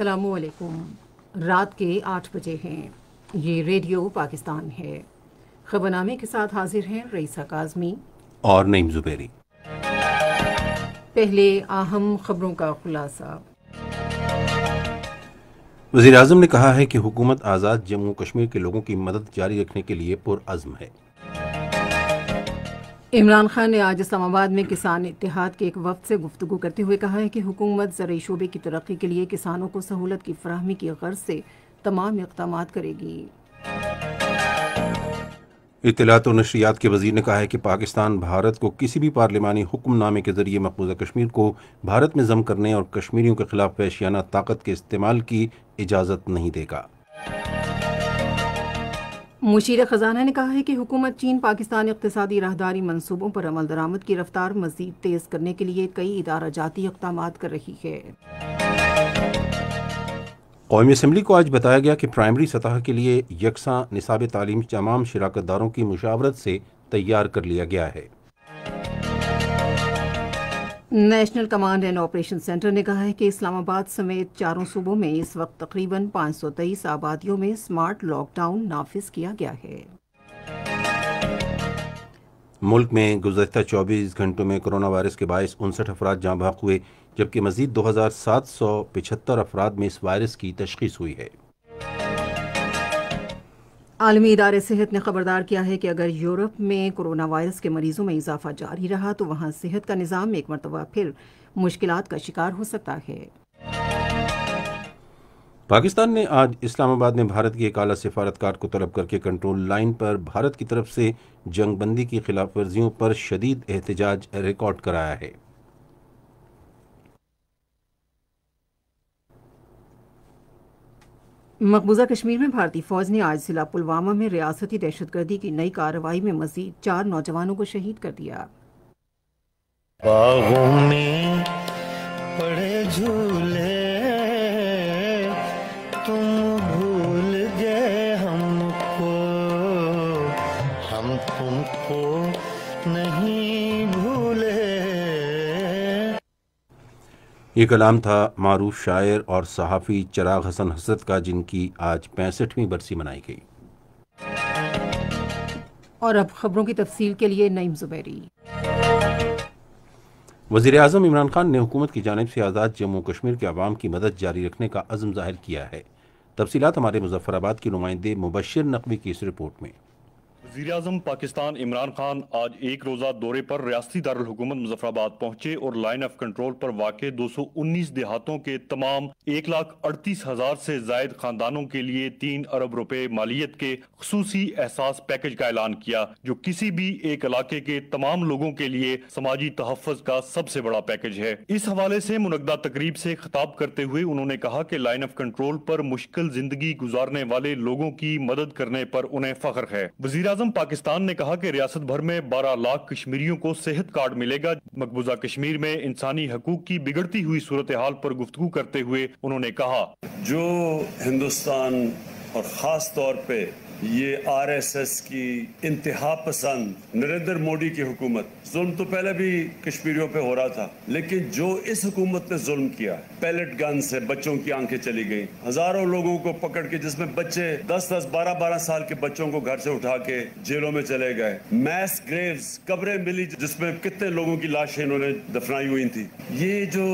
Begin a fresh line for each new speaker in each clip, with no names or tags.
असलकुम रात के आठ बजे हैं ये रेडियो पाकिस्तान है खबरनामे के साथ हाजिर हैं रईसा काजमी
और नईम जुबेरी
पहले अहम खबरों का खुलासा
वजीर अजम ने कहा है कि हुकूमत आज़ाद जम्मू कश्मीर के लोगों की मदद जारी रखने के लिए पुरज़म है
इमरान खान ने आज इस्लामाबाद में किसान इतिहाद के एक वक्त से गुफ्तु करते हुए कहा है कि हुकूमत जरिए शोबे की तरक्की के लिए किसानों को सहूलत की फ्राहमी की गर्ज से तमाम इकदाम करेगी
इतलात तो और नशरियात के वजीर ने कहा है कि पाकिस्तान भारत को किसी भी पार्लिमानी हुक्मनामे के जरिए मकबूजा कश्मीर को भारत में जम करने और कश्मीरियों के खिलाफ पेशियाना ताकत के इस्तेमाल की इजाज़त नहीं देगा
मुशीर ख़जाना ने कहा है कि हुकूमत चीन पाकिस्तान इकतसादी राहदारी मनसूबों पर अमल दरामद की रफ्तार मजीद तेज़ करने के लिए कई इदारा जाती इकदाम कर रही है
कौमी असम्बली को आज बताया गया कि प्राइमरी सतह के लिए यकसा निसाब तालीम तमाम शराकत दारों की मुशावरत से तैयार कर लिया गया है
National Command and Operation Centre ने कहा है कि इस्लामाबाद समेत चारों सूबों में इस वक्त तकरीबन 523 आबादियों में स्मार्ट लॉकडाउन नाफिज किया गया है
मुल्क में गुजशत 24 घंटों में कोरोना वायरस के बायस उनसठ अफराद जहाँ भाग हुए जबकि मजीद दो हज़ार सात सौ पिछहत्तर अफराद में इस वायरस की तशखीस हुई है
आलमी इदार सेहत ने खबरदार किया है कि अगर यूरोप में कोरोना वायरस के मरीजों में इजाफा जारी रहा तो वहाँ सेहत का निज़ाम एक मरतबा फिर मुश्किल का शिकार हो सकता है
पाकिस्तान ने आज इस्लामाबाद में भारत की एक आला सिफारतकार को तलब करके कंट्रोल लाइन पर भारत की तरफ से जंगबंदी की खिलाफ वर्जियों पर शदीद एहतजाज रिकॉर्ड कराया है
मकबूजा कश्मीर में भारतीय फौज ने आज जिला पुलवामा में रियासती दहशतगर्दी की नई कार्रवाई में मजीद चार नौजवानों को शहीद कर दिया
बागों
में पड़े झूले
ये कलाम था मारूफ शायर और सहाफ़ी चराग हसन हसरत का जिनकी आज पैंसठवीं बरसी मनाई गई
और अब खबरों की तफसील के लिए नईम जुबैरी
वजीर अजम इमरान खान ने हुकूमत की जानब से आज़ाद जम्मू कश्मीर के आवाम की मदद जारी रखने का अज़म जाहिर किया है तफसीत हमारे मुजफ्फराबाद के नुमाइंदे मुबशर नकवी की इस रिपोर्ट में
वजीर अजम पाकिस्तान इमरान खान आज एक रोज़ा दौरे पर रियाती दारकूमत मुजफ्फराबाद पहुंचे और लाइन ऑफ कंट्रोल पर वाक़ दो सौ उन्नीस देहातों के तमाम एक लाख अड़तीस हज़ार से जायद खानदानों के लिए तीन अरब रुपए मालियत के खसूसी एहसास पैकेज का ऐलान किया जो किसी भी एक इलाके के तमाम लोगों के लिए समाजी तहफ़ का सबसे बड़ा पैकेज है इस हवाले से मुनदा तकरीब से खिताब करते हुए उन्होंने कहा की लाइन ऑफ कंट्रोल पर मुश्किल जिंदगी गुजारने वाले लोगों की मदद करने पर उन्हें फख्र है वजीर तमाम पाकिस्तान ने कहा कि रियासत भर में 12 लाख कश्मीरियों को सेहत कार्ड मिलेगा मकबूजा कश्मीर में इंसानी हकूक की बिगड़ती हुई सूरत हाल पर गुफ्तु करते हुए उन्होंने कहा जो
हिंदुस्तान और ख़ास तौर पर ये आरएसएस की इंतहा पसंद नरेंद्र मोदी की हुकूमत जुल्म तो पहले भी कश्मीरियों पे हो रहा था लेकिन जो इस हुकूमत ने जुल्म किया पैलेट गन से बच्चों की आंखें चली गई हजारों लोगों को पकड़ के जिसमें बच्चे 10 दस 12 12 साल के बच्चों को घर से उठा के जेलों में चले गए मैस ग्रेव्स कब्रें मिली जिसमें कितने लोगों की लाशें इन्होंने दफनाई हुई थी ये जो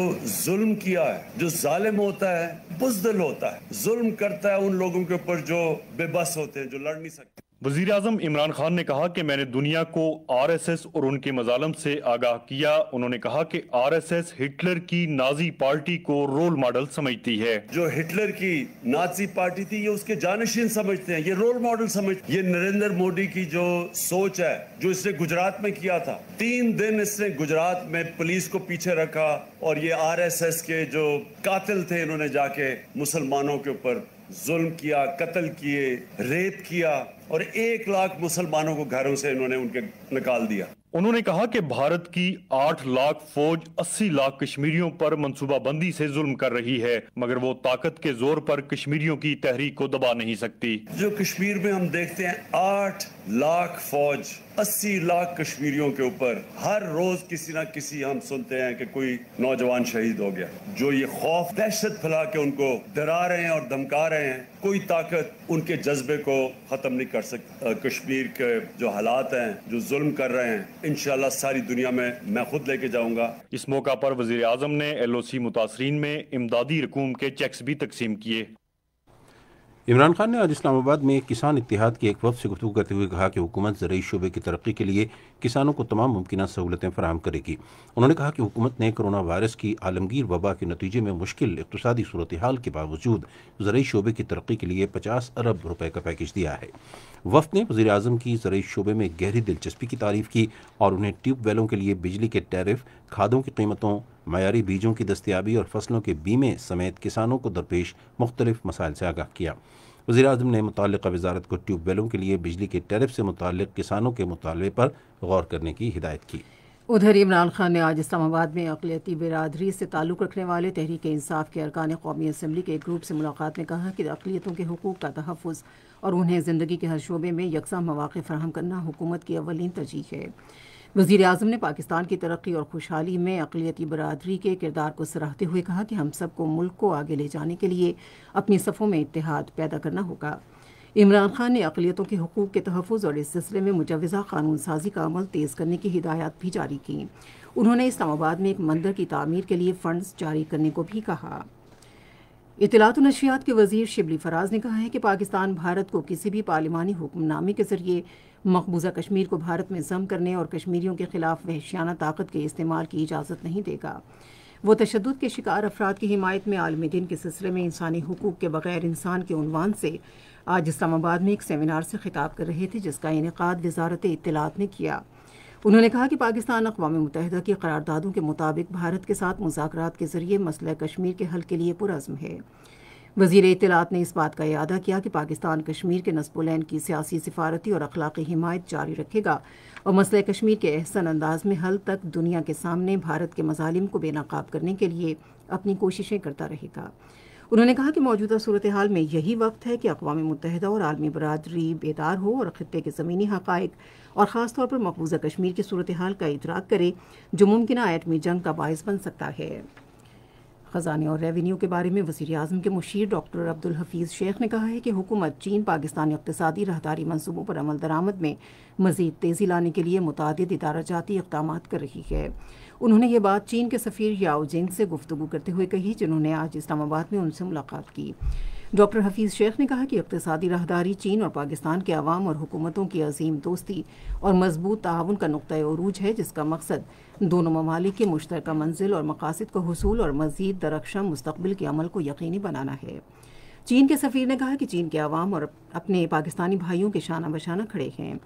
जुल्म किया है जो जालिम होता है बुजदिल होता है जुल्म करता है उन लोगों के ऊपर जो बेबस होते हैं जो लड़ नहीं सकते
वजीर अजम इमरान खान ने कहा कि मैंने दुनिया को आर एस एस और उनके मजालम से आगाह किया उन्होंने कहा कि आर एस एस हिटलर की नाजी पार्टी को रोल मॉडल समझती है जो हिटलर की
नाजी पार्टी थी ये उसके जानशीन समझते हैं ये रोल मॉडल समझ ये नरेंद्र मोदी की जो सोच है जो इसने गुजरात में किया था तीन दिन इसने गुजरात में पुलिस को पीछे रखा और ये आर एस एस के जो कातिल थे इन्होंने जाके मुसलमानों के ऊपर जुल्म किया कत्ल किए रेप किया और एक लाख मुसलमानों को घरों से इन्होंने उनके निकाल दिया
उन्होंने कहा कि भारत की 8 लाख फौज 80 लाख कश्मीरियों पर मनसूबाबंदी से जुल्म कर रही है मगर वो ताकत के जोर पर कश्मीरियों की तहरीक को दबा नहीं सकती जो
कश्मीर में हम देखते
हैं 8 लाख
फौज अस्सी लाख कश्मीरियों के ऊपर हर रोज किसी ना किसी हम सुनते हैं कि कोई नौजवान शहीद हो गया जो ये खौफ दहशत फैला के उनको डरा रहे हैं और धमका रहे हैं कोई ताकत उनके जज्बे को खत्म नहीं कर सकती कश्मीर के
जो हालात हैं जो जुल्म कर रहे हैं इन सारी दुनिया में मैं खुद लेके जाऊंगा इस मौका पर वजीर अजम ने एल ओ सी मुतासरीन में इमदादी रकूम के चेक्स भी तकसीम किए
इमरान खान ने आज इस्लामाबाद में किसान इतिहाद के एक वफ से गुफ्तु करते हुए कहा कि हुकूमत जरिए शोबे की तरक्की के लिए किसानों को तमाम मुमकिन सहूलतें फराम करेगी उन्होंने कहा कि हुकूमत ने कोरोना वायरस की आलमगीर वबा के नतीजे में मुश्किल इकतदी सूरत हाल के बावजूद जरिए शोबे की तरक्की के लिए पचास अरब रुपये का पैकेज दिया है वफद ने वजी अजम की जरिए शोबे में गहरी दिलचस्पी की तारीफ की और उन्हें ट्यूब वेलों के लिए बिजली के टैरिफ खादों की कीमतों मयारी बीजों की दस्तियाबी और फसलों के बीमे समेत किसानों को दरपेश मुख्तलिफ मसाइल से आगाह किया वजी अजम ने मुतल वजारत को वेलों के लिए बिजली के टैरिफ से मुतल किसानों के मुतालबे पर गौर करने की हिदायत की
उधर इमरान खान ने आज इस्लामाबाद में अकलीती बिरदरी से ताल्लुक़ रखने वाले तहरीक इंसाफ के अरकान कौमी असम्बली के एक ग्रुप से मुलाकात में कहा कि अकलीतों के हकूक़ का तहफ़ और उन्हें ज़िंदगी के हर शोबे में यकसा मौाक़ फ्राहम करना हुकूमत की अवलिन तरजीह है वजीर अजम ने पाकिस्तान की तरक्की और खुशहाली में अकलीती बरदरी के किरदार को सराहते हुए कहा कि हम सबको मुल्क को आगे ले जाने के लिए अपनी सफ़ों में इतिहाद पैदा करना होगा इमरान खान ने अकलीतों के हकूक़ के तहफ़ और इस सिलसिले में मुजवज़ा कानून साजी का अमल तेज़ करने की हिदायत भी जारी की उन्होंने इस्लामाबाद में एक मंदिर की तमीर के लिए फंड जारी करने को भी कहा इतलात नशियात के वजीर शिबली फराज ने कहा है कि पाकिस्तान भारत को किसी भी पार्लिमानी हुक्मनामे के जरिए मकबूजा कश्मीर को भारत में जम करने और कश्मीरियों के खिलाफ वहशियाना ताकत के इस्तेमाल की इजाज़त नहीं देगा वो तशद के शिकार अफराद की हिमायत में आलमी दिन के सिलसिले में इंसानी हकूक़ के बगैर इंसान के उनवान से आज इस्लामाबाद में एक सेमिनार से खिताब कर रहे थे जिसका इनका वजारत इतलात ने किया उन्होंने कहा कि पाकिस्तान अकवा मुतहदा की करारदादों के मुताबिक भारत के साथ मुजाकरात के जरिए मसला कश्मीर के हल के लिए पुरज़म है वजीर इतलात ने इस बात का अदा किया कि पाकिस्तान कश्मीर के नस्बोलैन की सियासी सिफारती और अखलाकी हिमायत जारी रखेगा और मसल कश्मीर के अहसन अंदाज में हल तक दुनिया के सामने भारत के मजालिम को बेनकाब करने के लिए अपनी कोशिशें करता रहेगा उन्होंने कहा कि मौजूदा सूरत हाल में यही वक्त है कि अकवा मुतहदा और आलमी बरदरी बेदार हो और खत्े के ज़मीनी हक़ और ख़ास तौर पर मकबूजा कश्मीर की सूरत हाल का इतराक करे जो मुमकिन एटमी जंग का बायस बन सकता है ख़जाने और रेवेन्यू के बारे में वजी अजम के मुशीर डॉक्टर अब्दुल हफीज़ शेख ने कहा है कि हुकूमत चीन पाकिस्तानी इकतदी रहदारी मनसूबों पर अमल दरामद में मजीद तेज़ी लाने के लिए मुतद इदारा जाती इकदाम कर रही है उन्होंने ये बात चीन के सफ़ीर याओ जेंग से गुफ्तु करते हुए कही जिन्होंने आज इस्लामाबाद में उनसे मुलाकात की डॉक्टर हफीज़ शेख ने कहा कि इकतदी राहदारी चीन और पाकिस्तान के अवाम और हुकूमतों की अजीम दोस्ती और मजबूत ताउन का नुकतः अरूज है जिसका मकसद दोनों ममालिक के मुश्तर मंजिल और मकासद को हसूल और मजीद दरक्षा मुस्तबिल के अमल को यकीनी बनाना है चीन के सफ़ीर ने कहा कि चीन के आवाम और अपने पाकिस्तानी भाइयों के शाना बशाना खड़े हैं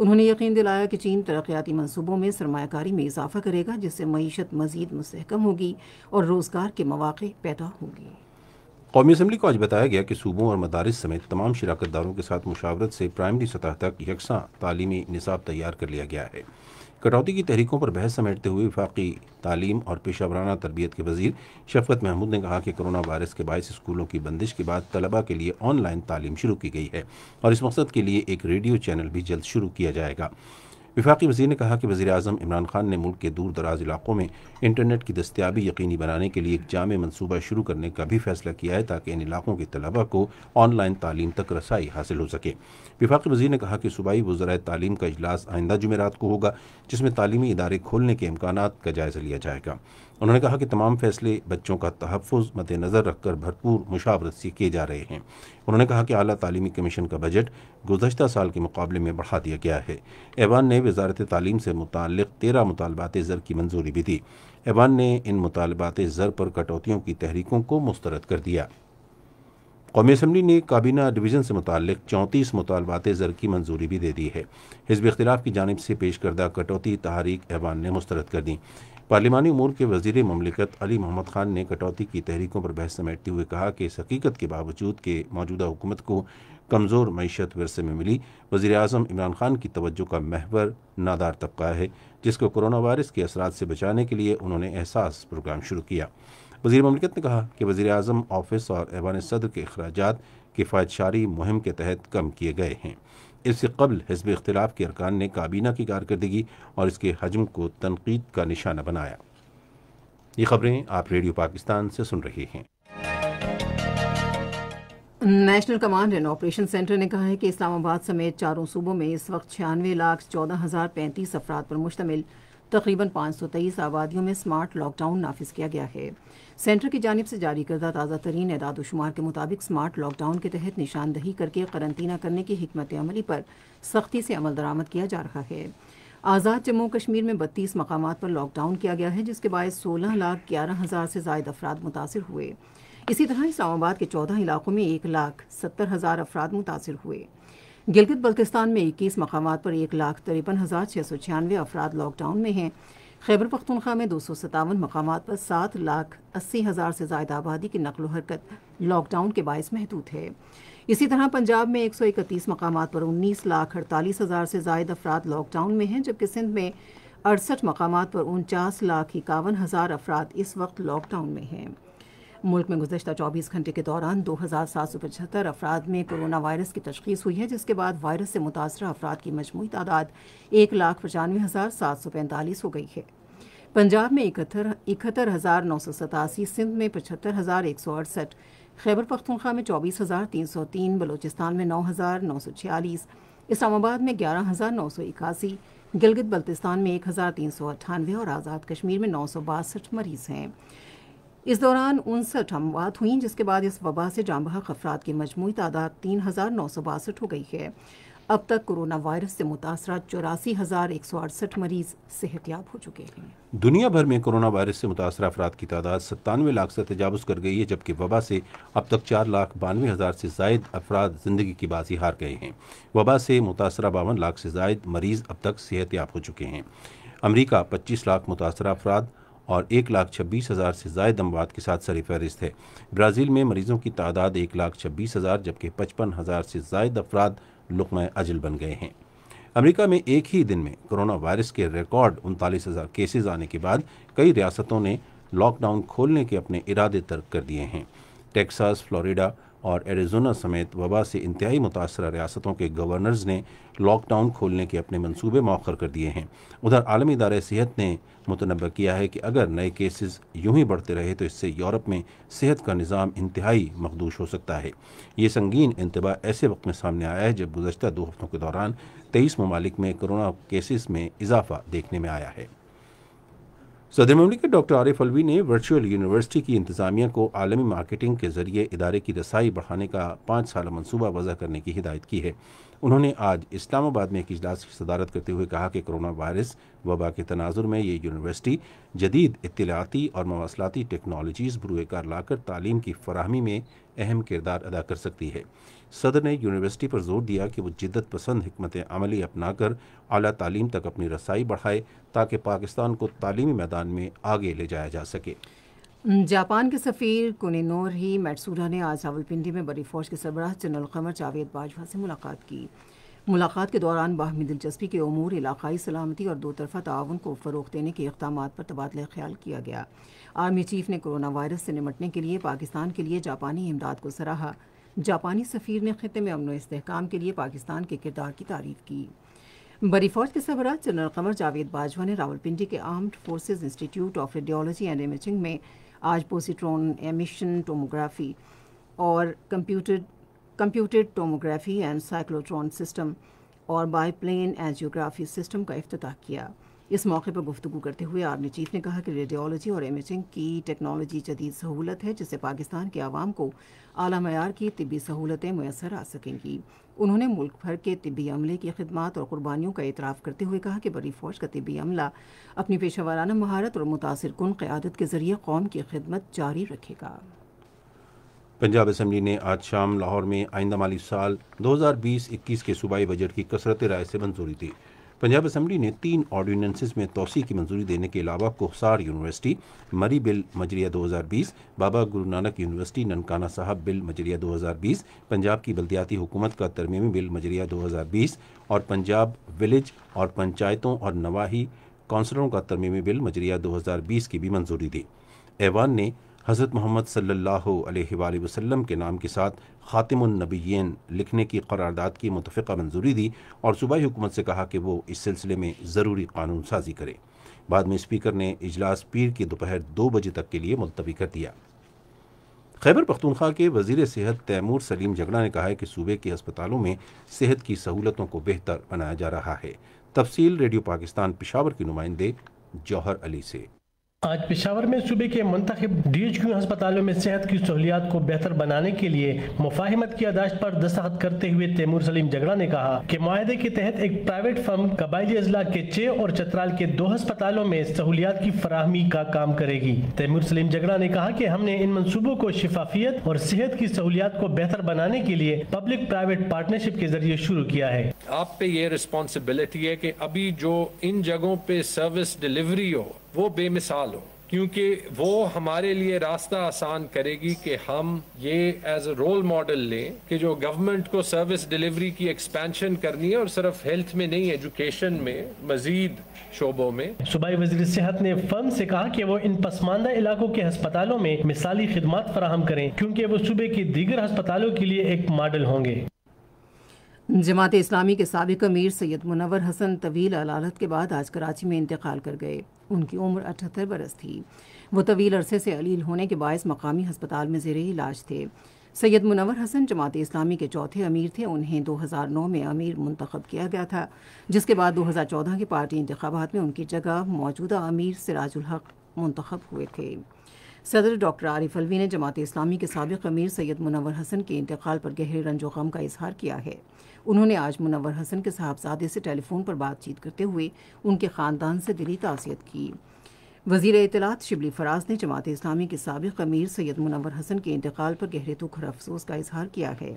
उन्होंने यकीन दिलाया कि चीन तरक्याती मनसूबों में सरमाकारी में इजाफा करेगा जिससे मीशत मजीद मस्कम होगी और रोज़गार के मौाक़े पैदा होंगे
कौमी असम्बली को आज बताया गया कि सूबों और मदारस समेत तमाम शराकत दारों के साथ मुशावरत से प्राइमरी सतह तक यकसा तालीमी निसाब तैयार कर लिया गया है कटौती की तहरीकों पर बहस समेटते हुए विफाकी तालीम और पेशा वराना तरबियत के वजीर शफकत महमूद ने कहा कि कोरोना वायरस के बायस स्कूलों की बंदिश के बाद तलबा के लिए ऑनलाइन तालीम शुरू की गई है और इस मकसद के लिए एक रेडियो चैनल भी जल्द शुरू किया जाएगा विफाकी वजीर ने कहा कि वजी अजम इमरान खान ने मुल्क के दूर दराज इलाकों में इंटरनेट की दस्तियाबी यकीनी बनाने के लिए एक जाम मनसूबा शुरू करने का भी फैसला किया है ताकि इन इलाकों के तलबा को ऑनलाइन तालीम तक रसाई हासिल हो सके विफाकी वजी ने कहा कि सूबाई वजरा तालीम का अजलास आइंदा जुमेरात को होगा जिसमें तालीमी इदारे खोलने के इम्कान का जायज़ा लिया जाएगा उन्होंने कहा कि तमाम फैसले बच्चों का तहफ़ मद्देनज़र रखकर भरपूर मुशावरत से किए जा रहे हैं उन्होंने कहा कि अली तलीमी कमीशन का बजट गुजशत साल के मुकाबले में बढ़ा दिया गया है ऐवान ने वजारत तालीम से मुतल तेरह मुतालबात ज़र की मंजूरी भी दी ऐवान ने इन मुतालबात ज़र पर कटौतियों की तहरीकों को मुस्तरद कर दिया कौमी असम्बली ने काबीना डिवीज़न से मुतल चौंतीस मुतालबात ज़र की मंजूरी भी दे दी है हिजब इख्तलाफ की जानब से पेश करदा कटौती तहरीक ऐवान ने मुस्तरद कर दी पार्लिमानी उमूर के वजीर ममलिकत अली मोहम्मद खान ने कटौती की तहरीकों पर बहस समेटते हुए कहा कि इस हकीकत के बावजूद के मौजूदा हुकूमत को कमज़ोर मीशत वरसे में मिली वजी अजम इमरान खान की तवज्जो का महवर नादार तबका है जिसको कोरोना वायरस के असरा से बचाने के लिए उन्होंने एहसास प्रोग्राम शुरू किया वजी ममलिकत ने कहा कि वजी अजम ऑफिस और एवान सदर के अखराज किफायतशारी मुहिम के तहत कम किए गए हैं इससे कबल हजब अख्तिलाफ़ के अरकान ने काबीना की कारकर्दगी और इसके हजम को तनकीद का निशाना बनाया ये खबरें आप रेडियो पाकिस्तान से सुन रहे हैं
National Command and Operation Centre ने कहा है कि इस्लामाबाद समेत चारों सूबों में इस वक्त छियानवे लाख चौदह हज़ार पैंतीस अफराद पर मुश्तमिल तकरीबन पाँच सौ तेईस आबादियों में स्मार्ट लॉकडाउन नाफिज किया गया है सेंटर की जानब से जारी करदा ताज़ा तरीन एदाद शुमार के मुताबिक स्मार्ट लॉकडाउन के तहत निशानदही करके करंतना करने की हमत अमली पर सख्ती से अमल दरामद किया जा रहा है आज़ाद जम्मू कश्मीर में बत्तीस मकाम पर लॉकडाउन किया गया है जिसके बायस सोलह लाख ग्यारह हज़ार से जायद अफराद मुतासर हुए इसी तरह इस्लामाबाद के चौदह इलाकों में एक लाख सत्तर हज़ार अफराद मुतासर हुए गिलगित बल्तिस्तान में इक्कीस मकाम पर एक लाख तिरपन हज़ार छः सौ छियानवे अफराद लॉकडाउन में हैं खैबर पख्तनख्वा में दो सौ सतावन मकाम पर सात लाख अस्सी हज़ार से ज्यादा आबादी की नकल हरकत लॉकडाउन के बायस महदूद है इसी तरह पंजाब में एक सौ इकतीस मकाम पर उन्नीस लाख अड़तालीस हज़ार से ज्यादा अफराद लॉकडाउन में हैं जबकि सिंध में अड़सठ मकाम पर उनचास लाख इक्यावन हज़ार अफराद इस वक्त लॉकडाउन में हैं मुल्क में गुजशत चौबीस घंटे के दौरान दो हज़ार सात सौ पचहत्तर अफराद में कोरोना वायरस की तशखीस हुई है जिसके बाद वायरस से मुतासर अफराद की मजमू तादाद एक लाख पचानवे हज़ार सात सौ पैंतालीस हो गई है पंजाब में इकहत्तर इकहत्तर हज़ार नौ सौ सतासी सिंध में पचहत्तर हज़ार एक सौ अड़सठ खैबर पख्तनख्वा में चौबीस हज़ार तीन सौ तीन बलोचिस्तान में नौ हज़ार नौ सौ छियालीस इस्लामाबाद में ग्यारह हज़ार नौ सौ इक्यासी गिलगित बल्तिस्तान में एक हज़ार तीन सौ अट्ठानवे और आज़ाद कश्मीर में नौ सौ बासठ मरीज़ हैं इस दौरान उनसठ अमवात हुई जिसके बाद इस वबा से जानबहक अफराद की मजमू तादाद तीन हज़ार नौ सौ बासठ हो गई है अब तक कोरोना वायरस से मुतासर चौरासी हज़ार एक सौ अड़सठ मरीज सेहतियाब हो चुके हैं
दुनिया भर में कोरोना वायरस से मुतासर अफराद की तादाद सत्तानवे लाख से तजावज़ कर गई है जबकि वबा से अब तक चार लाख बानवे हज़ार से जायद अफराद जिंदगी की बाजी हार गए हैं वबा से मुतासर बावन लाख से जायद मरीज अब तक सेहतियाब हो चुके हैं अमरीका पच्चीस लाख मुतासर अफराद और एक लाख छब्बीस हज़ार से जायद अमवात के साथ सर फहरिस्त है ब्राज़ील में मरीज़ों की तादाद एक लाख छब्बीस हज़ार जबकि पचपन हज़ार से जायद अफराद लुकम अजल बन गए हैं अमरीका में एक ही दिन में कोरोना वायरस के रिकॉर्ड उनतालीस हज़ार केसेज आने के बाद कई रियासतों ने लॉकडाउन खोलने के अपने इरादे तर्क कर दिए हैं टेक्सास फ्लोरिडा और एरिजोना समेत वबा से इंतहाई मुतासर रियासतों के गवर्नर्स ने लॉकडाउन खोलने के अपने मनसूबे मौखर कर दिए हैं उधर आलमी इदार सेहत ने मुतनबा किया है कि अगर नए केसेस यूं ही बढ़ते रहे तो इससे यूरोप में सेहत का निज़ाम इंतहाई मखदूश हो सकता है ये संगीन इंतबाह ऐसे वक्त में सामने आया है जब गुजशत दो हफ्तों के दौरान तेईस ममालिक में कोरोना केसेस में इजाफा देखने में आया है सदर ममलिकत डॉक्टर आरिफ अलवी ने वर्चुअल यूनिवर्सिटी की इंतजामिया को आलमी मार्केटिंग के जरिए इदारे की रसाई बढ़ाने का पाँच साल मनसूबा वजह करने की हिदायत की है उन्होंने आज इस्लामाबाद में एक इजलास की सदारत करते हुए कहा कि कोरोना वायरस वबा के तनाजुर में ये यूनिवर्सिटी जदीद इतलाती और मवासलाती टेक्नोलॉजीज़ बरूए कार लाकर तालीम की फरहमी में अहम किरदार अदा कर सकती है सदर ने यूनिवर्सिटी पर जोर दिया कि वो जिद्दत पसंद हमत अमली अपना कर अली तालीम तक अपनी रसाई बढ़ाए ताकि पाकिस्तान को तालीमी मैदान में आगे ले जाया जा सके
जापान के सफ़ीर कुनिनोर ही मैटसूरा ने आज रावलपिंडी में बड़ी फौज के सरबराह जनरल कमर जावेद बाजवा से मुलाकात की मुलाकात के दौरान बाहमी दिलचस्पी के अमूर इलाकई सलामती और दो तरफा ताउन को फ़रोग देने के इकदाम पर तबादला ख्याल किया गया आर्मी चीफ ने कोरोना वायरस से निमटने के लिए पाकिस्तान के लिए जापानी इमदाद को सराहा जापानी सफ़ीर ने ख़त्े में अमन इसकाम के लिए पाकिस्तान के किरदार की तारीफ की बड़ी फौज के सरबराह जनरल कमर जावेद बाजवा ने रावलपिंडी के Armed Forces Institute of Radiology and Imaging में आज पोसिट्रॉन एमिशन टोमोग्राफी और computed computed tomography and cyclotron system और बाईप्लेन एंजियोग्राफी सिस्टम का अफ्ताह किया इस मौके पर गुफ्तु करते हुए आर्मी चीफ ने कहा कि रेडियोलॉजी और इमेजिंग की टेक्नोलॉजी जदीद सहूलत है जिससे पाकिस्तान के आवाम को अला मैार की तबी सहूलतें मैसर आ सकेंगी उन्होंने मुल्क भर के तबी अमले की खदमात और कुर्बानियों का इतराफ़ करते हुए कहा कि बड़ी फ़ौज का तबी अमला अपनी पेशा वाराना महारत और मुतासर कन क़्यादत के ज़रिए कौम की खदमत जारी रखेगा
पंजाब असम्बली ने आज शाम लाहौर में आइंदा माली साल 2020-21 के सूबाई बजट की कसरत राय से मंजूरी दी पंजाब असम्बली ने तीन ऑर्डीनेंसेज में तोसी की मंजूरी देने के अलावा कोहसार यूनिवर्सिटी मरी बिल मजरिया 2020 बाबा गुरु नानक यूनिवर्सिटी ननकाना साहब बिल मजरिया 2020 पंजाब की बल्दियाती हुकूमत का तरमीमी बिल मजरिया 2020 और पंजाब विलेज और पंचायतों और नवाही कौंसलों का तरमीमी बिल मजरिया 2020 की भी मंजूरी दी ऐवान ने हज़रत मोहम्मद सल्लल्लाहु अलैहि के नाम के साथ ख़ातिमनबीन लिखने की करारदाद की मुतफ़ा मंजूरी दी और सूबाई हुकूमत से कहा कि वो इस सिलसिले में ज़रूरी कानून साजी करे बाद में स्पीकर ने इजलास पीर की दोपहर दो बजे तक के लिए मुलतवी कर दिया खैबर पख्तनख्वा के वजीर सेहत तैमूर सलीम जगड़ा ने कहा है कि सूबे के अस्पतालों में सेहत की सहूलतों को बेहतर बनाया जा रहा है तफसील रेडियो पाकिस्तान पिशावर के नुमाइंदे जौहर अली से आज पिशावर में
सूबे के मंतब डी एच क्यू हस्पतालों में सेहत की सहूलियात को बेहतर बनाने के लिए मुफाहमत की अदाश्त पर दस्तखत करते हुए तैमूर सलीम जगड़ा ने कहा कि माहे के तहत एक प्राइवेट फर्म
कबायली अजला के चे और चतराल के दो हस्पतालों में सहूलियात की फराहमी का काम करेगी तैमूर सलीम जगड़ा ने कहा की हमने इन मनसूबों को शिफाफियत और सेहत की सहूलियात को बेहतर बनाने
के लिए पब्लिक प्राइवेट पार्टनरशिप के जरिए शुरू किया है
आप पे ये रिस्पॉन्सिबिलिटी है की अभी जो इन जगहों पे सर्विस डिलीवरी हो वो बेमिसाल हो क्योंकि वो हमारे लिए रास्ता आसान करेगी कि हम ये एज ए रोल मॉडल लें कि जो गवर्नमेंट को सर्विस डिलीवरी की एक्सपेंशन करनी है और सिर्फ हेल्थ में नहीं एजुकेशन में मजीद शोबों में
सूबाई वजी सेहत ने फर्म से कहा कि वो इन पसमानदा
इलाकों के अस्पतालों में मिसाली खदमात फराहम करें क्योंकि वो सूबे के दीगर अस्पतालों के लिए एक मॉडल होंगे
जमात इस्लामी के सबक अमीर सैयद मुनवर हसन तवील अलालत के बाद आज कराची में इंतकाल कर गए उनकी उम्र अठहत्तर बरस थी वो तवील अरसे से अलील होने के बायस मकामी हस्पताल में जेर इलाज थे सैयद मुनवर हसन जमात इस्लामी के चौथे अमीर थे उन्हें 2009 में अमीर मुंतखब किया गया था जिसके बाद 2014 के पार्टी इंतबात में उनकी जगह मौजूदा अमीर सिराजुल हक मंतखब हुए थे सदर डॉक्टर आरिफ अलवी ने जमात इस्लामी के सबक अमीर सैयद मुनवर हसन के इंतकाल पर गहरे रंजो गम का इजहार किया है उन्होंने आज मुनवर हसन के साहबजादे से टेलीफोन पर बातचीत करते हुए उनके ख़ानदान से दिली तासीत की वजीर इतलात शिबली फराज ने जमात इस्लामी के सबक अमीर सैयद मुनवर हसन के इंतकाल पर गहरे दुख और अफसोस का इजहार किया है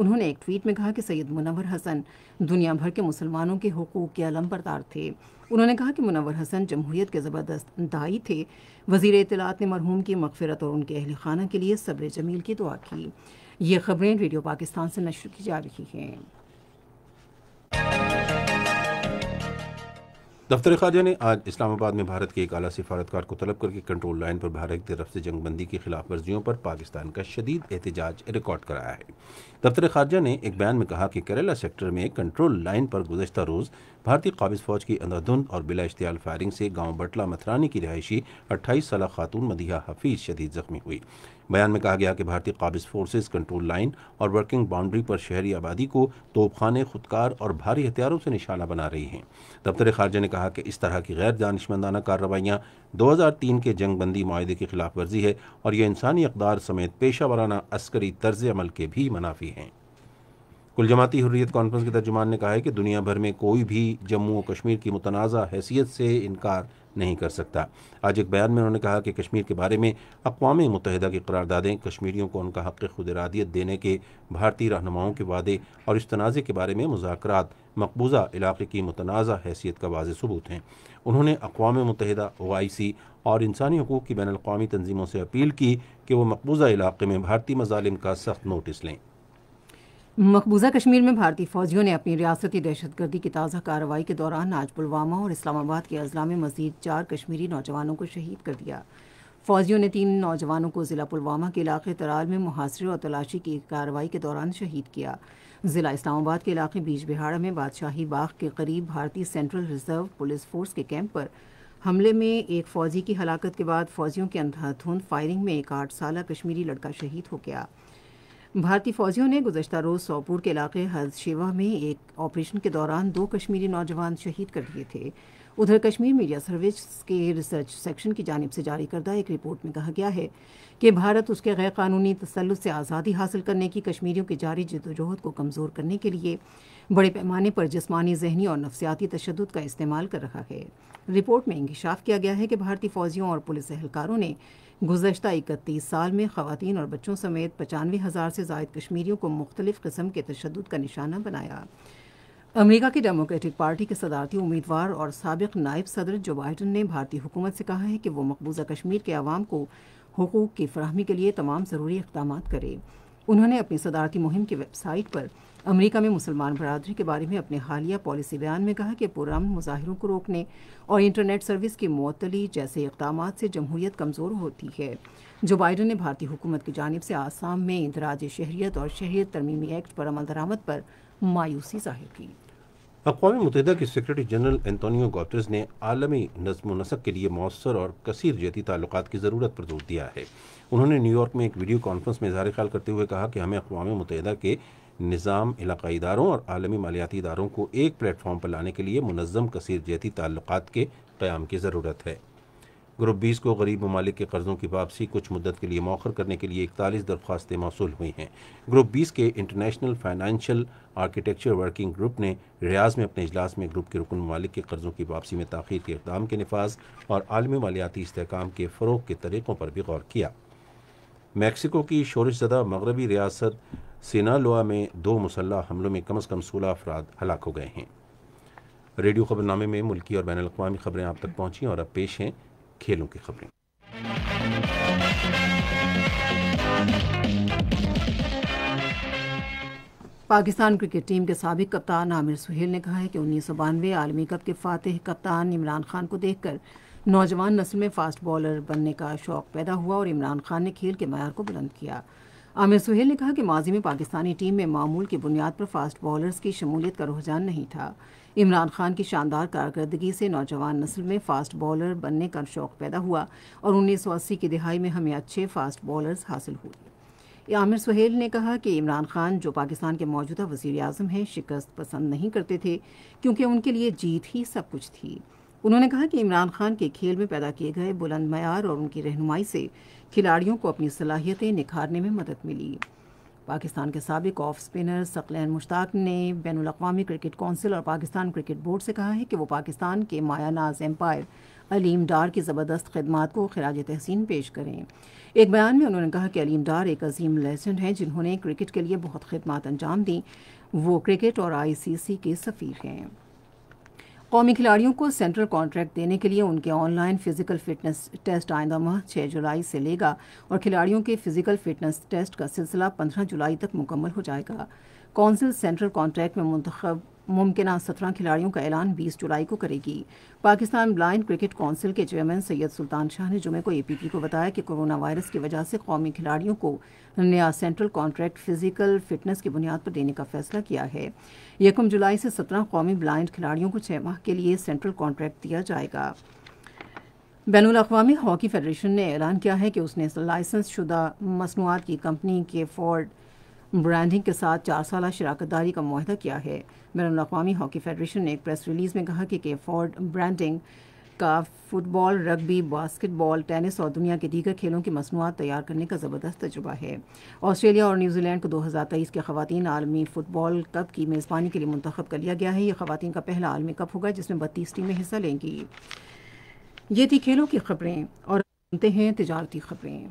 उन्होंने एक ट्वीट में कहा कि सैयद मुनवर हसन दुनिया भर के मुसलमानों के हकूक़ के अलम बरदार थे उन्होंने कहा कि मुनवर हसन जमहूत के ज़बरदस्त दाई थे वजीर इतलात ने मरहूम की मकफिरत और उनके अहल खाना के लिए सब्र जमील की दुआ की ये खबरें रेडियो पाकिस्तान से नशर की जा रही हैं
दफ्तर खारजा ने आज इस्लामाबाद में भारत के एक अला सिफारतकार को तलब करके कंट्रोल लाइन पर भारत की तरफ से जंगबंदी की खिलाफ वर्जियों पर पाकिस्तान का शदीद एहतजाज रिकॉर्ड कराया है दफ्तर खारजा ने एक बयान में कहा कि केरला सेक्टर में कंट्रोल लाइन पर गुजशत रोज़ भारतीय काबिज फौज की अंधाधुंध और बिला इश्तियाल फायरिंग से गांव बटला मथरानी की रिहायशी अट्ठाईस साल खातून मदिया हफीज शदीद जख्मी हुई बयान में कहा गया कि भारतीय काबिज फोर्सेज कंट्रोल लाइन और वर्किंग बाउंड्री पर शहरी आबादी को तोपखाने खुदकार और भारी हथियारों से निशाना बना रही हैं दफ्तर खारजा ने कहा कि इस तरह की गैर दानशमंदाना कार्रवाइयाँ दो हज़ार तीन के जंगबंदी माहे की खिलाफ वर्जी है और यह इंसानी अकदार समेत पेशा वाराना अस्करी तर्ज अमल के भी मनाफी हैं कुल जमाती हुर्रियत कॉन्फ्रेंस के तर्जुमान ने कहा है कि दुनिया भर में कोई भी जम्मू और कश्मीर की मुतनाज़ हैसियत से इनकार नहीं कर सकता आज एक बयान में उन्होंने कहा कि कश्मीर के बारे में अकवा मुतहदा की करारदादें कश्मीरियों को उनका हक़ खुदरादियत देने के भारतीय रहनुमाओं के वादे और इस तनाज़े के बारे में मुजाकर मकबूजा इलाके की मुतनाज़ हैसियत का वाज सबूत हैं उन्होंने अकवा मुतहदा ओ आई सी और इंसानी हकूक़ की बैन अवी तनजीमों से अपील की कि वह मकबूजा इलाके में भारतीय मजालिम का सख्त नोटिस लें
मकबूजा कश्मीर में भारतीय फौजियों ने अपनी रियासती दहशतगर्दी की ताज़ा कार्रवाई के दौरान आज पुलवामा और इस्लामाबाद के अजला में मजीद चार कश्मीरी नौजवानों को शहीद कर दिया फौजियों ने तीन नौजवानों को ज़िला पुलवामा के इलाके तराल में मुहासरे और तलाशी की कार्रवाई के दौरान शहीद किया ज़िला इस्लामाबाद के इलाके बीज बिहाड़ा में बादशाही बाग के करीब भारतीय सेंट्रल रिजर्व पुलिस फोर्स के कैंप पर हमले में एक फौजी की हलाकत के बाद फौजियों के अंधाधुंध फायरिंग में एक आठ साल कश्मीरी लड़का शहीद हो गया भारतीय फौजियों ने गुजशत रोज सोपुर के इलाके हज शेवा में एक ऑपरेशन के दौरान दो कश्मीरी नौजवान शहीद कर दिए थे उधर कश्मीर मीडिया सर्विस के रिसर्च सेक्शन की जानब से जारी करदा एक रिपोर्ट में कहा गया है कि भारत उसके गैर कानूनी तसल से आज़ादी हासिल करने की कश्मीरियों की जारी जदोजहद को कमज़ोर करने के लिए बड़े पैमाने पर जिसमानी जहनी और नफसियाती तशद का इस्तेमाल कर रहा है रिपोर्ट में इंकशाफ किया गया है कि भारतीय फौजियों और पुलिस एहलकारों ने गुजशत इकतीस साल में खातन और बच्चों समेत पचानवे हज़ार से जायद कश्मीरियों को मुख्तलिफ़ कस्म के तशद का निशाना बनाया अमेरिका की डेमोक्रेटिक पार्टी के सदारती उम्मीदवार और सबक नायब सदर जो बाइडन ने भारतीय हुकूमत से कहा है कि वो मकबूजा कश्मीर के आवाम को हकूक़ की फरहमी के लिए तमाम ज़रूरी इकदाम करे उन्होंने अपनी सदारती मुहिम की वेबसाइट पर अमेरिका में मुसलमान बरदरी के बारे में अपने हालिया पॉलिसी बयान में कहा कि पुराम मुजाहिरों को रोकने और इंटरनेट सर्विस की मअतली जैसे इकदाम से जमहूरियत कमज़ोर होती है जो बाइडन ने भारतीय हुकूमत की जानब से आसाम में इंदराज शहरीत और शहरीत तरमीमी एक्ट पर अमल दरामद पर मायूसी जाहिर की
अकवा मुतहदा के सेक्रेटरी जनरल एंतोनियो गॉटर्स ने आलमी नजम नसक के लिए मौसर और कसर जहती ताल्लुक की ज़रूरत पर जोर दिया है उन्होंने न्यूयॉर्क में एक वीडियो कॉन्फ्रेंस में इजहार ख्याल करते हुए कहा कि हमें अकवा मुतहद के निज़ाम इलाकई इदारों और आलमी मालियाती इदारों को एक प्लेटफॉर्म पर लाने के लिए मनज़म कसर जहती ताल्लुक के क़्याम की ज़रूरत है ग्रुप बीस को गरीब ममालिक के कर्ज़ों की वापसी कुछ मुद्दत के लिए मौखर करने के लिए इकतालीस दरख्वास्तें मौसू हुई हैं ग्रुप बीस के International Financial Architecture Working Group ने रियाज में अपने इजलास में ग्रुप के रुकन ममालिक के कर्ज़ों की वापसी में ताखीर के इकदाम के नफाज और आलमी मालियाती इसकाम के फ़रोग के तरीक़ों पर भी गौर किया मैक्सिको की शोरश ज़दा मगरबी रियासत सिनालोआ में दो मुसल्ह हमलों में कम अज़ कम सोलह अफराद हलाक हो गए हैं रेडियो खबरनामे में मुल्की और बैन अवी ख़बरें आप तक पहुंची और अब पेश हैं खेलों की खबरें
पाकिस्तान क्रिकेट टीम के सबक कप्तान आमिर सुहेल ने कहा है कि उन्नीस सौ बानवे आलमी कप के फातह कप्तान इमरान खान को देखकर नौजवान नस्ल में फास्ट बॉलर बनने का शौक पैदा हुआ और इमरान खान ने खेल के मैार को बुलंद किया आमिर सुहेल ने कहा कि माजी में पाकिस्तानी टीम में मामूल की बुनियाद पर फास्ट बॉलर्स की शमूलियत का रुझान नहीं था इमरान खान की शानदार कारकर्दगी से नौजवान नस्ल में फास्ट बॉलर बनने का शौक पैदा हुआ और उन्नीस सौ अस्सी की दिहाई में हमें अच्छे फास्ट बॉलर्स हासिल हुए आमिर सुहेल ने कहा कि इमरान खान जो पाकिस्तान के मौजूदा वजीर अजम हैं शिकस्त पसंद नहीं करते थे क्योंकि उनके लिए जीत ही सब कुछ थी उन्होंने कहा कि इमरान खान के खेल में पैदा किए गए बुलंद मैार और उनकी रहनुमाई से खिलाड़ियों को अपनी सलाहियतें निखारने में मदद मिली पाकिस्तान के सबक ऑफ स्पिनर सकलैन मुश्ताक ने बैन अवी क्रिकेट कौंसिल और पाकिस्तान क्रिकेट बोर्ड से कहा है कि वो पाकिस्तान के माया नाज एम्पायर अलीम डार की ज़बरदस्त खदमात को खराज तहसीन पेश करें एक बयान में उन्होंने कहा कि अलीम डार एक अजीम लेजेंड हैं जिन्होंने क्रिकेट के लिए बहुत खदमात अंजाम दी वो क्रिकेट और आई सी सी के सफ़ीर हैं कौमी खिलाड़ियों को सेंट्रल कॉन्ट्रैक्ट देने के लिए उनके ऑनलाइन फिजिकल फिटनेस टेस्ट आइंदा माह छः जुलाई से लेगा और खिलाड़ियों के फिजिकल फिटनेस टेस्ट का सिलसिला पंद्रह जुलाई तक मुकम्मल हो जाएगा कौंसिल सेंट्रल कॉन्ट्रैक्ट में मंतखब मुमकिन सत्रह खिलाड़ियों का ऐलान 20 जुलाई को करेगी पाकिस्तान ब्लाइंड क्रिकेट काउंसिल के चेयरमैन सैयद सुल्तान शाह ने जुमे को एपीटी को बताया कि कोरोना वायरस की वजह से कौमी खिलाड़ियों को नया सेंट्रल कॉन्ट्रैक्ट फिजिकल फिटनेस की बुनियाद पर देने का फैसला किया है यकम जुलाई से सत्रह कौमी ब्लाइंड खिलाड़ियों को छह माह के लिए सेंट्रल कॉन्ट्रैक्ट दिया जाएगा बैन अवी हॉकी फेडरेशन ने ऐलान किया है कि उसने लाइसेंस शुदा मसनूआत की कंपनी के फोर्ड ब्रांडिंग के साथ चार साल शराकत दारी का माहिदा किया है बैन अवी हॉकी फेडरेशन ने एक प्रेस रिलीज़ में कहा कि के फॉर्ड ब्रांडिंग का फुटबॉल रग्बी बास्केटबॉल टेनिस और दुनिया के दीगर खेलों की मसनूआत तैयार करने का ज़बरदस्त तजुबा है ऑस्ट्रेलिया और न्यूजीलैंड को दो हज़ार तेईस के खवतिन आलमी फ़ुटबॉल कप की मेज़बानी के लिए मंतखब कर लिया गया है यह खवतान का पहला आलमी कप होगा जिसमें बत्तीस टीमें हिस्सा लेंगी ये थी खेलों की खबरें और सुनते हैं तजारती खबरें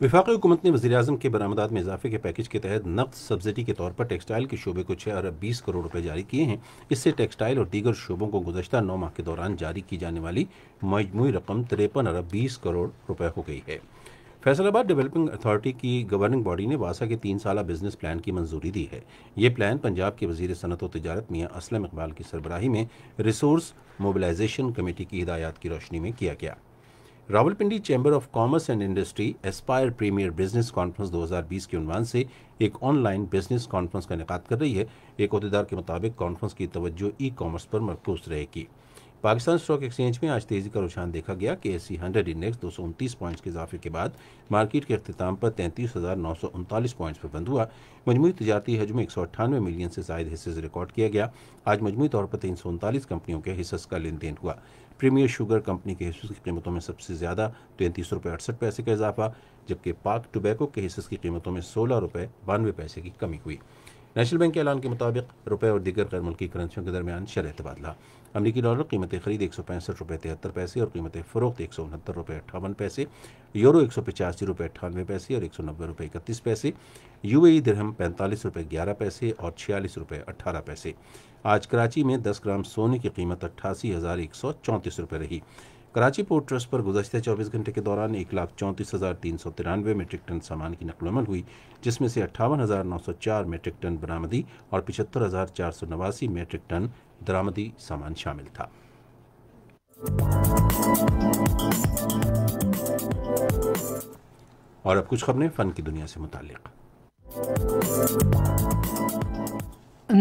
विफाक हुकूमत ने वजी अजम के बरामदा में इजाफे के पैकेज के तहत नकद सब्सिडी के तौर पर टेक्सटाइल के शोबे को छह अरब बीस करोड़ रुपये जारी किए हैं इससे टेक्सटाइल और दीगर शोबों को गुजशत नौ माह के दौरान जारी की जाने वाली मजमू रकम तिरपन अरब बीस करोड़ रुपये हो गई है फैसलाबाद डेवलपिंग अथॉरिटी की गवर्निंग बॉडी ने वासा के तीन साल बिजनेस प्लान की मंजूरी दी है ये प्लान पंजाब के वजीर सनत व तजारत मियाँ असलम इकबाल की सरबराही में रिसोर्स मोबिलाइजेशन कमेटी की हिदायत की रोशनी में किया गया Rawalpindi Chamber of Commerce and Industry Aspire Premier Business Conference 2020 के उन्वान से एक ऑनलाइन बिजनेस कॉन्फ्रेंस का इनका कर रही है एक अहदेदार के मुताबिक कॉन्फ्रेंस की तवज्जो ई कॉमर्स पर मरकूज रहेगी पाकिस्तान स्टॉक एक्सचेंज में आज तेजी का रुझान देखा गया के एस सी हंड्रेड इंडेक्स दो सौ उनतीस पॉइंट्स के इजाफे के बाद मार्केट के अख्ताम पर तैंतीस हज़ार नौ सौ उनतालीस पॉइंट्स पर बंद हुआ मजमू तजारती हजम एक सौ अट्ठानवे मिलियन से जायद हिस्से रिकॉर्ड किया गया आज मजमू तौर पर तीन सौ उनतालीस कंपनियों के हिस्स का लेन देन हुआ प्रीमियर शुगर कंपनी के हिस्सों की कीमतों में सबसे ज़्यादा तैंतीस रुपये अड़सठ पैसे का इजाफा जबकि पाक टोबैको के हिस्से की कीमतों में सोलह रुपये बानवे पैसे की कमी हुई नेशनल बैंक के ऐलान के मुताबिक रुपये और दीगर गैर मुल्की करेंसियों के दरमियान शरह तबादला अमरीकी डॉलर कीमत खरीद एक सौ पैंसठ रुपये तिहत्तर पैसे और कीमत फ़रोख्त एक सौ उनहत्तर रुपये अट्ठावन पैसे यूरो एक सौ पचासी रुपये अट्ठानवे पैसे और एक सौ नब्बे रुपये इकतीस पैसे यू ए दरहम पैंतालीस रुपये ग्यारह पैसे और छियालीस रुपये अट्ठारह पैसे आज कराची में दस ग्राम सोने की कीमत अट्ठासी हज़ार एक सौ चौंतीस रुपये रही कराची पोर्ट ट्रस्ट पर गुजशत 24 घंटे के दौरान एक लाख चौंतीस हज़ार तीन सौ तिरानवे मेट्रिक टन सामान की नकलोमल हुई जिसमें से अट्ठावन हज़ार नौ सौ चार मेट्रिक टन बरामदी और पिछहत्तर हज़ार चार सौ नवासी मेट्रिक टन दरामदी सामान शामिल था और अब कुछ खबरें फ़न की दुनिया से मुतल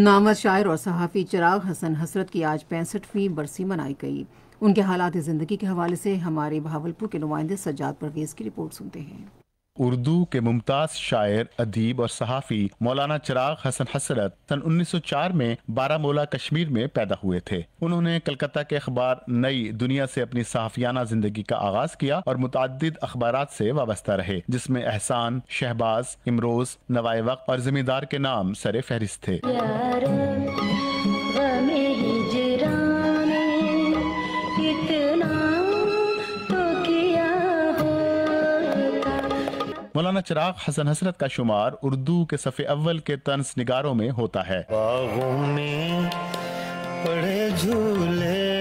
नामद शायर और सहाफ़ी चिराग हसन हसरत की आज पैंसठवीं बरसी मनाई गई उनके हालात ज़िंदगी के हवाले से हमारे बहावलपुर के नुमाइंदे सज्जाद परवेज़ की रिपोर्ट सुनते हैं
उर्दू के मुमताज शायर अदीब और सहाफ़ी मौलाना चिराग हसन हसरत सन 1904 में बारामूला कश्मीर में पैदा हुए थे उन्होंने कलकत्ता के अखबार नई दुनिया से अपनी सहाफ़ियाना जिंदगी का आगाज किया और मुतद अखबार से वाबस्ता रहे जिसमें एहसान शहबाज इमरोज नवाए वक्त और जमींदार के नाम सरे फहरिस्त थे मौलाना चिराग हसन हसरत का शुमार उर्दू के सफ़े अव्वल के तंस निगारों में होता है
बागों में पड़े झूले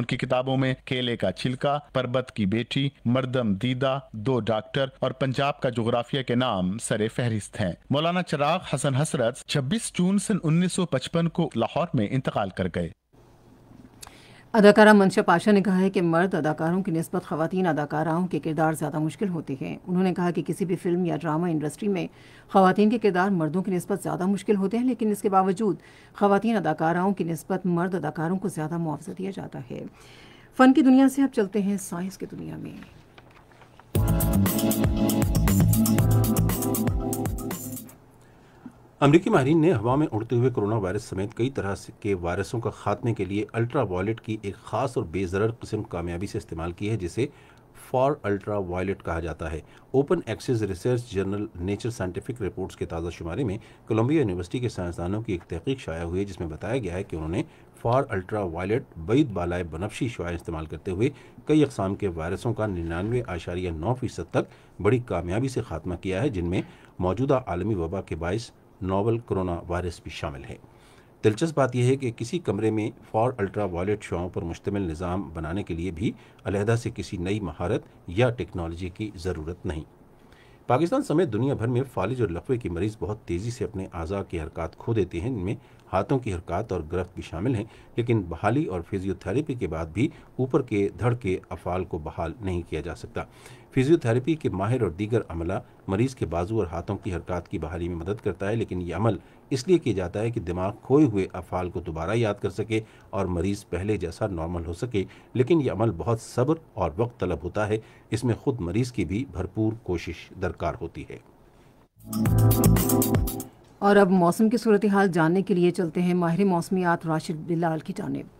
उनकी किताबों में केले का छिलका पर्वत की बेटी मर्दम दीदा दो डॉक्टर और पंजाब का जोग्राफिया के नाम सरे फहरिस्त हैं मौलाना चराग हसन हसरत 26 जून सन 1955 को लाहौर में इंतकाल कर गए
अदाकारा मंशा पाशा ने कहा है कि मर्द अदाकारों की नस्बत खवतिन अदाकाराओं के किरदार ज़्यादा मुश्किल होते हैं उन्होंने कहा कि किसी भी फिल्म या ड्रामा इंडस्ट्री में खातन के किरदार मर्दों की नस्बत ज़्यादा मुश्किल होते हैं लेकिन इसके बावजूद खवतिन अदाकाराओं की नस्बत मर्द अदाकारों को ज़्यादा मुआवजा दिया जाता है फ़न की दुनिया से अब चलते हैं साइंस की दुनिया में
अमरीकी माहरीन ने हवा में उड़ते हुए कोरोना वायरस समेत कई तरह के वायरसों का खात्मे के लिए अल्ट्रा वायलेट की एक खास और बेजरर किस्म कामयाबी से इस्तेमाल की है जिसे फॉर अल्ट्रा वायलेट कहा जाता है open access research journal Nature Scientific Reports के ताज़ा शुमारे में कोलंबिया यूनिवर्सिटी के साइंसदानों की एक तहकीक शाया हुई है जिसमें बताया गया है कि उन्होंने फार अल्ट्रा वायलेट बैद बालाय बनफशी शुआ इस्तेमाल करते हुए कई अकसाम के वायरसों का निन्यानवे आशारिया नौ फीसद तक बड़ी कामयाबी से खात्मा किया है जिनमें मौजूदा आलमी वबा के बायस नोवल कोरोना वायरस भी शामिल है दिलचस्प बात यह है कि किसी कमरे में फॉर अल्ट्रा वॉलेट शुआओं पर मुश्तमिल निज़ाम बनाने के लिए भी अलहदा से किसी नई महारत या टेक्नोलॉजी की ज़रूरत नहीं पाकिस्तान समेत दुनिया भर में फालिज और लकवे के मरीज़ बहुत तेज़ी से अपने आज़ा की हरकत खो देते हैं इनमें हाथों की हरकत और गिरफ्त भी शामिल हैं लेकिन बहाली और फिजियोथेरेपी के बाद भी ऊपर के धड़ के अफाल को बहाल नहीं किया जा सकता फिजियोथेरेपी के माहिर और दीगर अमला मरीज के बाजू और हाथों की हरकत की बहाली में मदद करता है लेकिन यह अमल इसलिए किया जाता है कि दिमाग खोए हुए अफाल को दोबारा याद कर सके और मरीज पहले जैसा नॉर्मल हो सके लेकिन यह अमल बहुत सब्र और वक्त तलब होता है इसमें खुद मरीज की भी भरपूर कोशिश दरकार होती है
और अब मौसम की सूरत हाल जानने के लिए चलते हैं माहिर मौसमियात राशिद बिलाल की जानब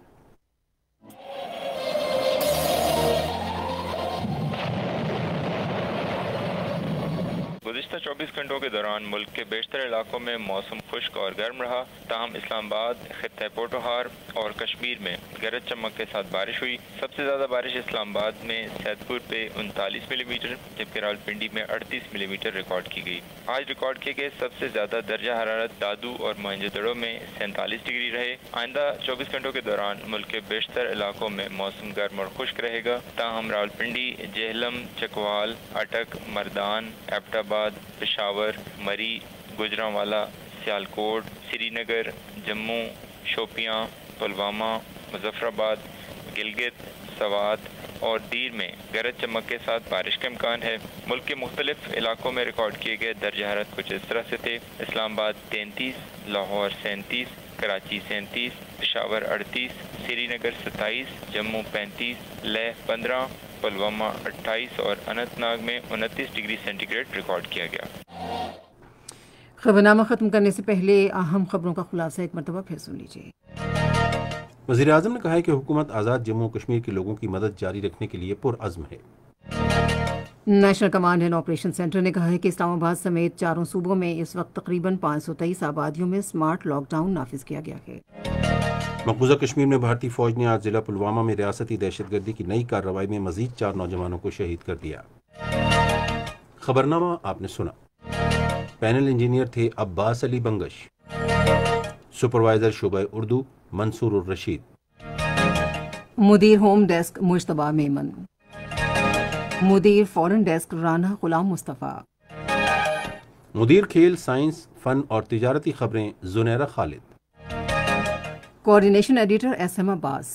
24 घंटों के दौरान मुल्क के बेशतर इलाकों में मौसम खुश्क और गर्म रहा तहम इस्लामाबाद खत्े पोटोहार और कश्मीर में गरज चमक के साथ बारिश हुई सबसे ज़्यादा बारिश इस्लामाबाद में सैदपुर पे उनतालीस मिलीमीटर जबकि रावलपिंडी में अड़तीस मिलीमीटर रिकॉर्ड की गई आज रिकॉर्ड किए गए सबसे ज़्यादा दर्जा हरारत दादू और मोहजदड़ों में सैंतालीस डिग्री रहे आइंदा चौबीस घंटों के दौरान मुल्क के बेशतर इलाकों में मौसम गर्म और खुश्क रहेगा ताहम रावलपिंडी जेहलम चकवाल अटक मरदान एबटाबाद पेशावर मरी गुजरावाला सियालकोट श्रीनगर जम्मू शोपियाँ पुलवामा मुजफ्फराबाद गिलगित सवात और दीर में गरज चमक के साथ बारिश का इम्कान है मुल्क के मुख्तलिफ इलाकों में रिकॉर्ड किए गए दर्ज हरत कुछ इस तरह से थे इस्लामाबाद तैंतीस लाहौर सैंतीस कराची सैंतीस पेशावर अड़तीस श्रीनगर सत्ताईस जम्मू पैंतीस लह पंद्रह पुलवामा 28 और अनंतनाग में 29 डिग्री सेंटीग्रेड रिकॉर्ड किया गया
खबरनामा खत्म करने से पहले अहम खबरों का खुलासा एक मरतबा फिर सुन लीजिए
वजी अजम ने कहा है कि
हुकूमत आज़ाद जम्मू कश्मीर के लोगों की मदद जारी रखने के लिए पुरज़म है
National Command and Operation Centre ने कहा है कि इस्लामाबाद समेत चारों सूबों में इस वक्त तकरीबन तेईस आबादियों में स्मार्ट लॉकडाउन नाफिज किया गया है
मकबूजा कश्मीर में भारतीय फौज ने आज जिला पुलवामा में रियासती दहशत गर्दी की नई कार्रवाई में मजीद चार नौजवानों को शहीद कर दिया खबरनामा आपने सुना पैनल इंजीनियर थे अब्बास अली बंगश सुपरवाइजर शुबे उर्दू मंसूर उर रशीद
मुदीर होम डेस्क मुशतबा मेमन मुदीर फॉरेन डेस्क राना गुलाम मुस्तफ़ा
मुदीर खेल साइंस फन और तजारती खबरें Junaira Khalid
coordination editor S M Abbas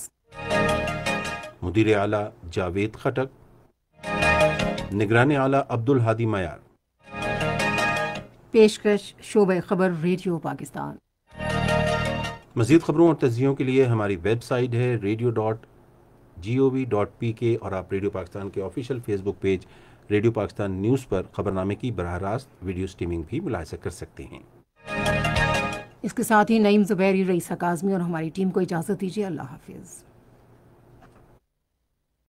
मुदीर आला जावेद खटक निगरान आला अब्दुल हादी मयार
पेशकश शोब खबर रेडियो पाकिस्तान
मजीद खबरों और तजियों के लिए हमारी वेबसाइट है radio dot G O V dot P K और आप रेडियो पाकिस्तान के official Facebook page radio Pakistan news पर खबरनामे की बरह रास्त वीडियो स्ट्रीमिंग भी मुलायसा कर सकते हैं
इसके साथ ही नईम ज़ुबैर रईस अकाजमी और हमारी टीम को इजाज़त दीजिए अल्लाह हाफिज़